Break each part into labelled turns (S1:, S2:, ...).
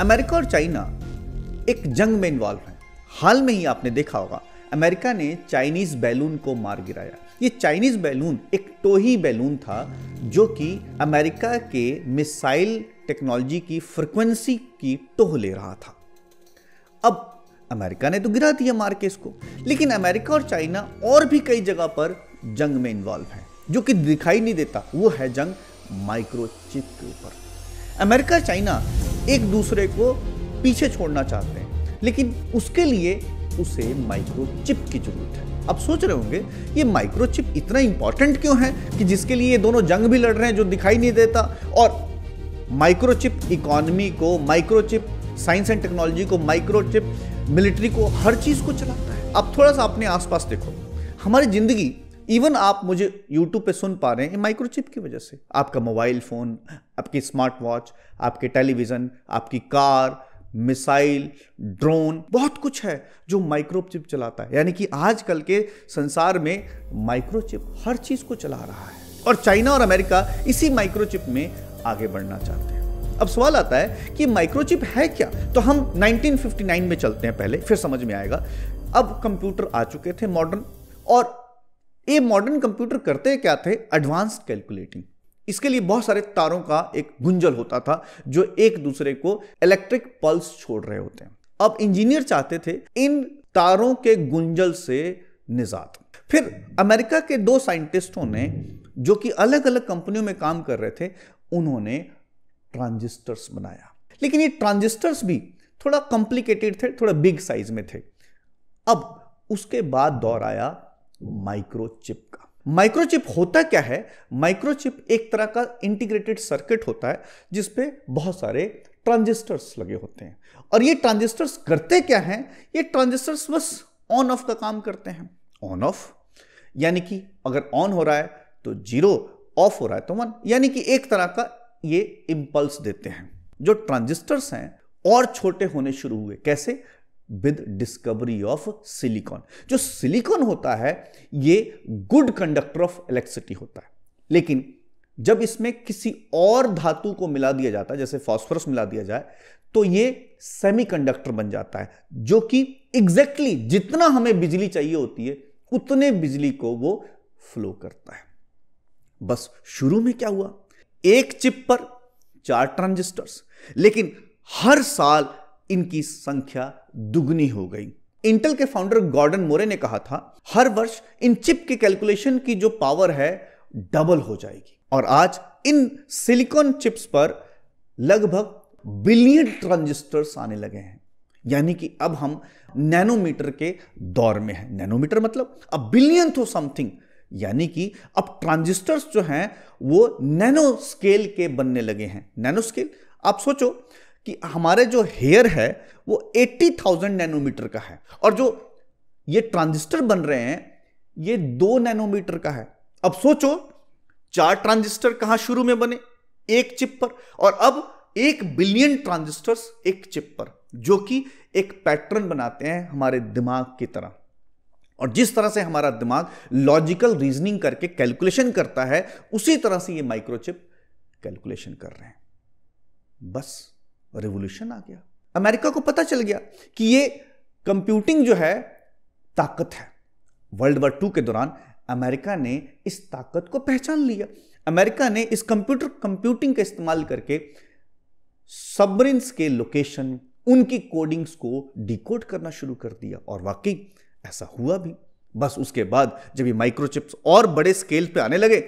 S1: America और China एक जंग में इन्वॉल्व हैं हाल में ही आपने देखा होगा अमेरिका ने चाइनीज बैलून को मार गिराया ये चाइनीज बैलून एक टोही बैलून था जो कि अमेरिका के मिसाइल टेक्नोलॉजी की फ्रिक्वेंसी की टोह ले रहा था अब अमेरिका ने तो गिरा दिया मार के इसको लेकिन अमेरिका और चाइना और भी कई जगह पर जंग में इन्वॉल्व हैं जो कि दिखाई नहीं देता वो है जंग माइक्रोचिप के ऊपर अमेरिका चाइना एक दूसरे को पीछे छोड़ना चाहते हैं लेकिन उसके लिए उसे माइक्रोचिप की जरूरत है आप सोच रहे होंगे ये माइक्रोचिप इतना इंपॉर्टेंट क्यों है कि जिसके लिए ये दोनों जंग भी लड़ रहे हैं जो दिखाई नहीं देता और माइक्रोचिप इकोनॉमी को माइक्रोचिप साइंस एंड टेक्नोलॉजी को माइक्रोचिप मिलिट्री को हर चीज़ को चलाता है अब थोड़ा सा अपने आसपास देखो हमारी ज़िंदगी इवन आप मुझे यूट्यूब पे सुन पा रहे हैं माइक्रोचिप की वजह से आपका मोबाइल फ़ोन आपकी स्मार्ट वॉच आपके टेलीविज़न आपकी कार मिसाइल ड्रोन बहुत कुछ है जो माइक्रोचिप चलाता है यानी कि आजकल के संसार में माइक्रोचिप हर चीज़ को चला रहा है और चाइना और अमेरिका इसी माइक्रोचिप में आगे बढ़ना चाहते हैं अब सवाल आता है कि माइक्रोचिप है क्या तो हम 1959 में चलते हैं पहले फिर समझ में आएगा अब कंप्यूटर आ चुके थे मॉडर्न और ये मॉडर्न कंप्यूटर करते क्या थे एडवांस कैलकुलेटिंग इसके लिए बहुत सारे तारों का एक गुंजल होता था जो एक दूसरे को इलेक्ट्रिक पल्स छोड़ रहे होते हैं अब इंजीनियर चाहते थे इन तारों के गुंजल से निजात फिर अमेरिका के दो साइंटिस्टों ने जो कि अलग अलग कंपनियों में काम कर रहे थे उन्होंने ट्रांजिस्टर्स बनाया लेकिन ये ट्रांजिस्टर्स भी थोड़ा कॉम्प्लिकेटेड थे थोड़ा बिग साइज में थे अब उसके बाद दौर आया माइक्रोचिप का माइक्रोचिप होता क्या है माइक्रोचिप एक तरह का इंटीग्रेटेड सर्किट होता है जिसपे बहुत सारे ट्रांजिस्टर्स लगे होते हैं और ये ट्रांजिस्टर्स करते क्या हैं ये ट्रांजिस्टर्स बस ऑन ऑफ का काम करते हैं ऑन ऑफ यानी कि अगर ऑन हो रहा है तो जीरो ऑफ हो रहा है तो वन यानी कि एक तरह का ये इंपल्स देते हैं जो ट्रांजिस्टर्स हैं और छोटे होने शुरू हुए कैसे विद डिस्कवरी ऑफ सिलिकॉन जो सिलिकॉन होता है ये गुड कंडक्टर ऑफ इलेक्ट्रिसिटी होता है लेकिन जब इसमें किसी और धातु को मिला दिया जाता है जैसे फॉस्फोरस मिला दिया जाए तो ये सेमीकंडक्टर बन जाता है जो कि एग्जैक्टली exactly जितना हमें बिजली चाहिए होती है उतने बिजली को वो फ्लो करता है बस शुरू में क्या हुआ एक चिप पर चार ट्रांजिस्टर्स लेकिन हर साल इनकी संख्या दुगनी हो गई इंटेल के फाउंडर गॉर्डन मोरे ने कहा था हर वर्ष इन चिप के कैलकुलेशन की जो पावर है डबल हो जाएगी और आज इन सिलिकॉन चिप्स पर लगभग बिलियन ट्रांजिस्टर्स आने लगे हैं यानी कि अब हम नैनोमीटर के दौर में हैं नैनोमीटर मतलब अब बिलियन तो समथिंग यानी कि अब ट्रांजिस्टर्स जो हैं वो नैनो स्केल के बनने लगे हैं नैनो स्केल आप सोचो कि हमारे जो हेयर है वो 80,000 नैनोमीटर का है और जो ये ट्रांजिस्टर बन रहे हैं ये दो नैनोमीटर का है अब सोचो चार ट्रांजिस्टर कहां शुरू में बने एक चिप पर और अब एक बिलियन ट्रांजिस्टर्स एक चिप पर जो कि एक पैटर्न बनाते हैं हमारे दिमाग की तरह और जिस तरह से हमारा दिमाग लॉजिकल रीजनिंग करके कैलकुलेशन करता है उसी तरह से ये माइक्रोचिप कैलकुलेशन कर रहे हैं बस रिवोल्यूशन आ गया अमेरिका को पता चल गया कि ये कंप्यूटिंग जो है ताकत है वर्ल्ड वॉर टू के दौरान अमेरिका ने इस ताकत को पहचान लिया अमेरिका ने इस कंप्यूटर कंप्यूटिंग का इस्तेमाल करके सबरिन्स के लोकेशन उनकी कोडिंग्स को डिकोड करना शुरू कर दिया और वाकई ऐसा हुआ भी बस उसके बाद जब ये माइक्रोचिप्स और बड़े स्केल पे आने लगे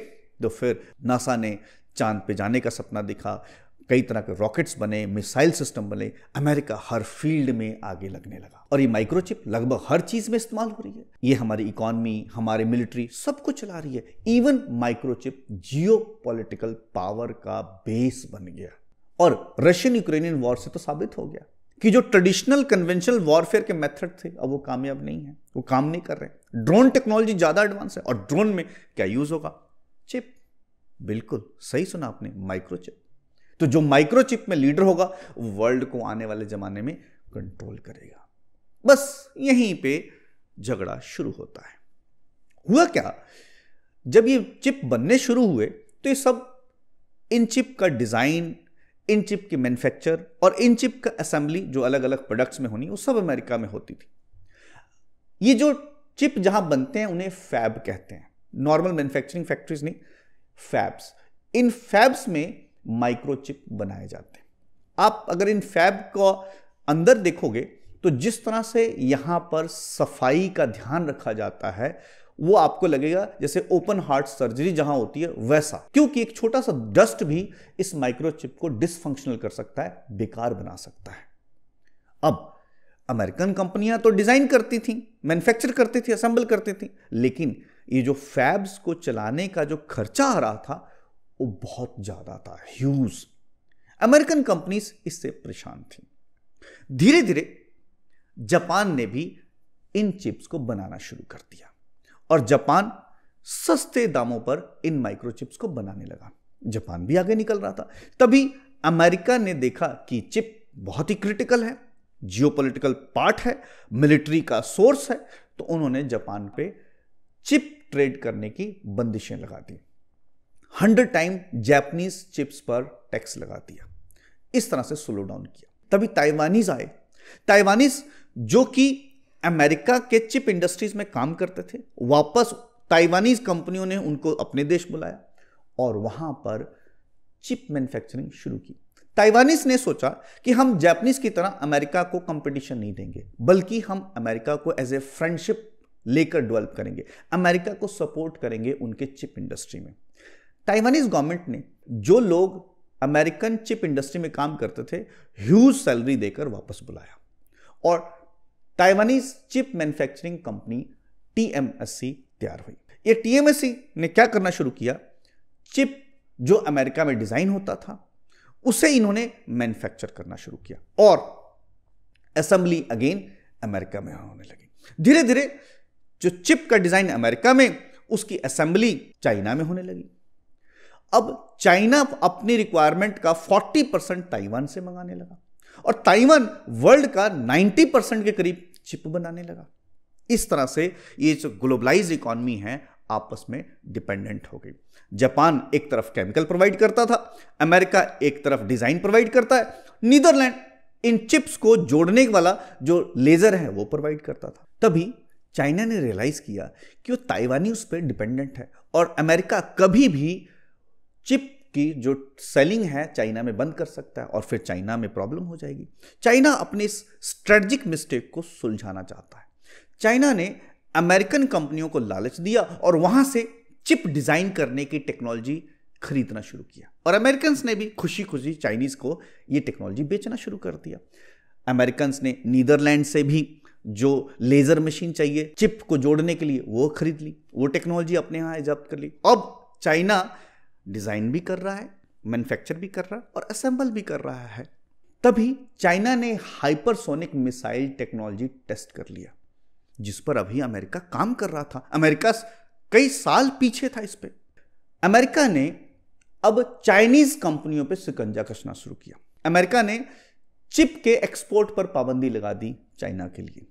S1: तो फिर नासा ने चांद पे जाने का सपना दिखा कई तरह के रॉकेट्स बने मिसाइल सिस्टम बने अमेरिका हर फील्ड में आगे लगने लगा और ये माइक्रोचिप लगभग हर चीज में इस्तेमाल हो रही है ये हमारी इकोनॉमी हमारे मिलिट्री सब कुछ चला रही है इवन माइक्रोचिप जियो पावर का बेस बन गया और रशियन यूक्रेनियन वॉर से तो साबित हो गया कि जो ट्रेडिशनल कन्वेंशनल वॉरफेयर के मेथड थे अब वो कामयाब नहीं है वो काम नहीं कर रहे ड्रोन टेक्नोलॉजी ज़्यादा एडवांस है और ड्रोन में क्या यूज़ होगा चिप बिल्कुल सही सुना आपने माइक्रोचिप तो जो माइक्रोचिप में लीडर होगा वर्ल्ड को आने वाले जमाने में कंट्रोल करेगा बस यहीं पे झगड़ा शुरू होता है हुआ क्या जब ये चिप बनने शुरू हुए तो ये सब इन चिप का डिज़ाइन इन चिप की मैन्युफैक्चर और इन चिप का असेंबली जो अलग अलग प्रोडक्ट्स में होनी वो सब अमेरिका में होती थी ये जो चिप जहां बनते हैं उन्हें फैब कहते हैं नॉर्मल मैन्युफैक्चरिंग फैक्ट्रीज नहीं फैब्स इन फैब्स में माइक्रोचिप बनाए जाते हैं आप अगर इन फैब को अंदर देखोगे तो जिस तरह से यहां पर सफाई का ध्यान रखा जाता है वो आपको लगेगा जैसे ओपन हार्ट सर्जरी जहां होती है वैसा क्योंकि एक छोटा सा डस्ट भी इस माइक्रोचिप को डिसफंक्शनल कर सकता है बेकार बना सकता है अब अमेरिकन कंपनियां तो डिजाइन करती थी मैन्युफैक्चर करती थी असेंबल करती थी लेकिन ये जो फैब्स को चलाने का जो खर्चा आ रहा था वो बहुत ज़्यादा था ह्यूज अमेरिकन कंपनीज इससे परेशान थी धीरे धीरे जापान ने भी इन चिप्स को बनाना शुरू कर दिया और जापान सस्ते दामों पर इन माइक्रोचिप्स को बनाने लगा जापान भी आगे निकल रहा था तभी अमेरिका ने देखा कि चिप बहुत ही क्रिटिकल है जियोपॉलिटिकल पार्ट है मिलिट्री का सोर्स है तो उन्होंने जापान पे चिप ट्रेड करने की बंदिशें लगा दी हंड्रेड टाइम जैपनीज चिप्स पर टैक्स लगा दिया इस तरह से स्लो डाउन किया तभी ताइवानीज आए ताइवानीज जो कि अमेरिका के चिप इंडस्ट्रीज में काम करते थे वापस ताइवानीज कंपनियों ने उनको अपने देश बुलाया और वहां पर चिप मैन्युफैक्चरिंग शुरू की ताइवानीज ने सोचा कि हम जैपनीज की तरह अमेरिका को कंपटीशन नहीं देंगे बल्कि हम अमेरिका को एज ए फ्रेंडशिप लेकर डेवलप करेंगे अमेरिका को सपोर्ट करेंगे उनके चिप इंडस्ट्री में ताइवानीज गवर्नमेंट ने जो लोग अमेरिकन चिप इंडस्ट्री में काम करते थे ह्यूज सैलरी देकर वापस बुलाया और Taiwanese chip manufacturing company TMSC तैयार हुई ये टीएमएससी ने क्या करना शुरू किया चिप जो अमेरिका में डिजाइन होता था उसे इन्होंने मैन्युफैक्चर करना शुरू किया और असेंबली अगेन अमेरिका में होने लगी धीरे धीरे जो चिप का डिजाइन अमेरिका में उसकी असेंबली चाइना में होने लगी अब चाइना अपनी रिक्वायरमेंट का 40 परसेंट ताइवान से मंगाने लगा और ताइवान वर्ल्ड का 90 परसेंट के करीब चिप बनाने लगा इस तरह से ये जो ग्लोबलाइज इकोनॉमी है आपस में डिपेंडेंट हो गई जापान एक तरफ केमिकल प्रोवाइड करता था अमेरिका एक तरफ डिजाइन प्रोवाइड करता है नीदरलैंड इन चिप्स को जोड़ने वाला जो लेजर है वो प्रोवाइड करता था तभी चाइना ने रियलाइज किया कि वो ताइवानी उस पर डिपेंडेंट है और अमेरिका कभी भी चिप की जो सेलिंग है चाइना में बंद कर सकता है और फिर चाइना में प्रॉब्लम हो जाएगी चाइना अपने इस स्ट्रेटजिक मिस्टेक को सुलझाना चाहता है चाइना ने अमेरिकन कंपनियों को लालच दिया और वहां से चिप डिजाइन करने की टेक्नोलॉजी खरीदना शुरू किया और अमेरिकन ने भी खुशी खुशी चाइनीज को ये टेक्नोलॉजी बेचना शुरू कर दिया अमेरिकन ने नीदरलैंड से भी जो लेजर मशीन चाहिए चिप को जोड़ने के लिए वो खरीद ली वो टेक्नोलॉजी अपने यहाँ जब्त कर ली अब चाइना डिज़ाइन भी कर रहा है मैन्युफैक्चर भी कर रहा है और असेंबल भी कर रहा है तभी चाइना ने हाइपरसोनिक मिसाइल टेक्नोलॉजी टेस्ट कर लिया जिस पर अभी अमेरिका काम कर रहा था अमेरिका कई साल पीछे था इस पर अमेरिका ने अब चाइनीज कंपनियों पर शिकंजा कसना शुरू किया अमेरिका ने चिप के एक्सपोर्ट पर पाबंदी लगा दी चाइना के लिए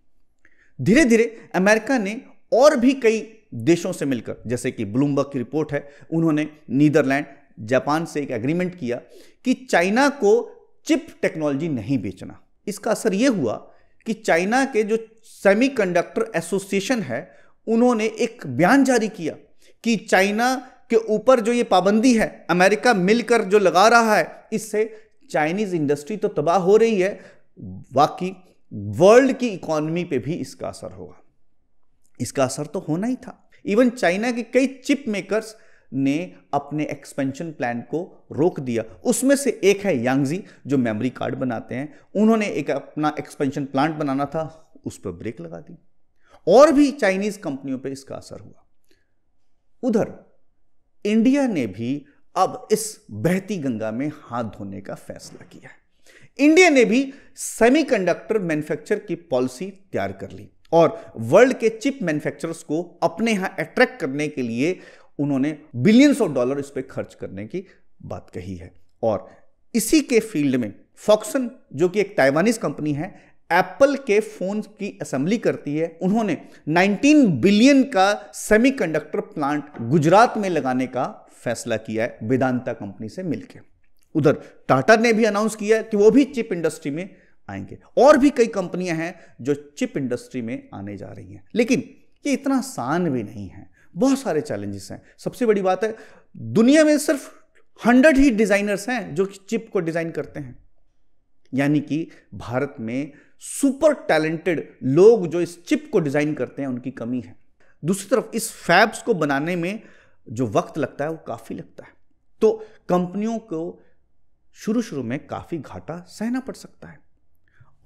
S1: धीरे धीरे अमेरिका ने और भी कई देशों से मिलकर जैसे कि ब्लूमबर्ग की रिपोर्ट है उन्होंने नीदरलैंड जापान से एक एग्रीमेंट किया कि चाइना को चिप टेक्नोलॉजी नहीं बेचना इसका असर यह हुआ कि चाइना के जो सेमीकंडक्टर एसोसिएशन है उन्होंने एक बयान जारी किया कि चाइना के ऊपर जो ये पाबंदी है अमेरिका मिलकर जो लगा रहा है इससे चाइनीज इंडस्ट्री तो तबाह हो रही है बाकी वर्ल्ड की इकोनॉमी पे भी इसका असर होगा इसका असर तो होना ही था इवन चाइना के कई चिप मेकर्स ने अपने एक्सपेंशन प्लान को रोक दिया उसमें से एक है यांगजी जो मेमोरी कार्ड बनाते हैं उन्होंने एक अपना एक्सपेंशन प्लांट बनाना था उस पर ब्रेक लगा दी और भी चाइनीज कंपनियों पर इसका असर हुआ उधर इंडिया ने भी अब इस बहती गंगा में हाथ धोने का फैसला किया है इंडिया ने भी सेमीकंडक्टर मैन्युफैक्चर की पॉलिसी तैयार कर ली और वर्ल्ड के चिप मैन्युफैक्चरर्स को अपने यहां अट्रैक्ट करने के लिए उन्होंने बिलियंस ऑफ डॉलर इस पर खर्च करने की बात कही है और इसी के फील्ड में फॉक्सन जो कि एक ताइवानीज कंपनी है एप्पल के फोन की असेंबली करती है उन्होंने 19 बिलियन का सेमीकंडक्टर प्लांट गुजरात में लगाने का फैसला किया है वेदांता कंपनी से मिलकर उधर टाटा ने भी अनाउंस किया कि वो भी चिप इंडस्ट्री में आएंगे और भी कई कंपनियां हैं जो चिप इंडस्ट्री में आने जा रही हैं लेकिन ये इतना आसान भी नहीं है बहुत सारे चैलेंजेस हैं सबसे बड़ी बात है दुनिया में सिर्फ हंड्रेड ही डिजाइनर्स हैं जो चिप को डिजाइन करते हैं यानी कि भारत में सुपर टैलेंटेड लोग जो इस चिप को डिजाइन करते हैं उनकी कमी है दूसरी तरफ इस फैब्स को बनाने में जो वक्त लगता है वो काफ़ी लगता है तो कंपनियों को शुरू शुरू में काफ़ी घाटा सहना पड़ सकता है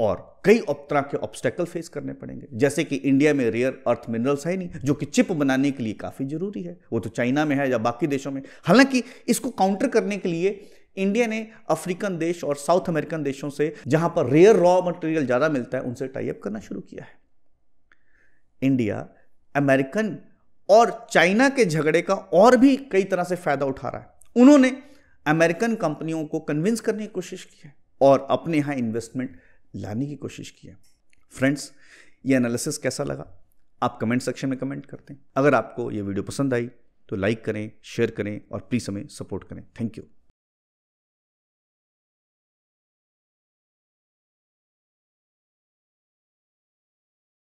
S1: और कई तरह के ऑब्स्टेकल फेस करने पड़ेंगे जैसे कि इंडिया में रेयर अर्थ मिनरल्स है नहीं जो कि चिप बनाने के लिए काफ़ी ज़रूरी है वो तो चाइना में है या बाकी देशों में हालांकि इसको काउंटर करने के लिए इंडिया ने अफ्रीकन देश और साउथ अमेरिकन देशों से जहां पर रेयर रॉ मटेरियल ज़्यादा मिलता है उनसे टाइप करना शुरू किया है इंडिया अमेरिकन और चाइना के झगड़े का और भी कई तरह से फ़ायदा उठा रहा है उन्होंने अमेरिकन कंपनियों को कन्विंस करने की कोशिश की है और अपने यहाँ इन्वेस्टमेंट लाने की कोशिश की है फ्रेंड्स ये एनालिसिस कैसा लगा आप कमेंट सेक्शन में कमेंट करते हैं अगर आपको ये वीडियो पसंद आई तो लाइक करें शेयर करें और प्लीज़ हमें सपोर्ट करें थैंक यू